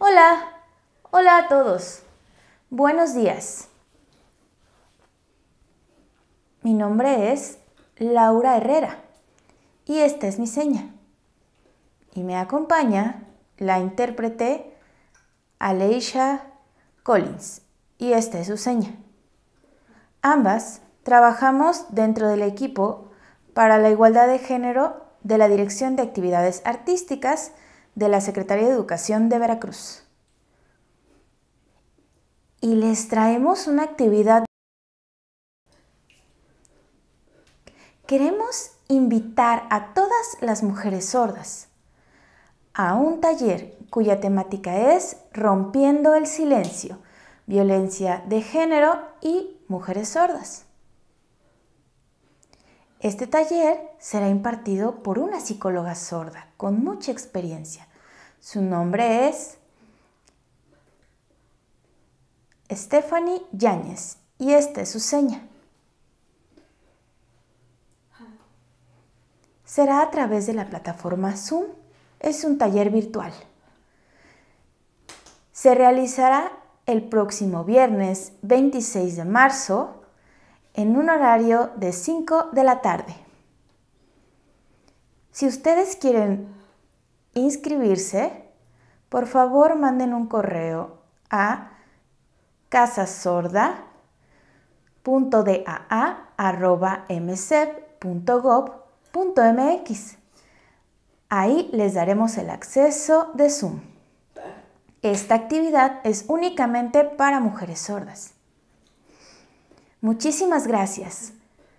Hola, hola a todos. Buenos días. Mi nombre es Laura Herrera y esta es mi seña. Y me acompaña la intérprete Aleisha Collins y esta es su seña. Ambas trabajamos dentro del equipo para la igualdad de género de la Dirección de Actividades Artísticas de la Secretaría de Educación de Veracruz. Y les traemos una actividad. Queremos invitar a todas las mujeres sordas a un taller cuya temática es Rompiendo el Silencio, Violencia de Género y Mujeres Sordas. Este taller será impartido por una psicóloga sorda con mucha experiencia. Su nombre es Stephanie Yáñez y esta es su seña. Será a través de la plataforma Zoom. Es un taller virtual. Se realizará el próximo viernes 26 de marzo en un horario de 5 de la tarde. Si ustedes quieren inscribirse, por favor manden un correo a mx. Ahí les daremos el acceso de Zoom. Esta actividad es únicamente para mujeres sordas. Muchísimas gracias.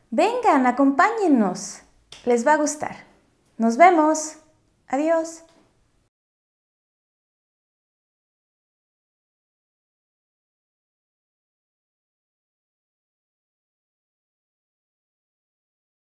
Vengan, acompáñennos. Les va a gustar. Nos vemos. Adiós.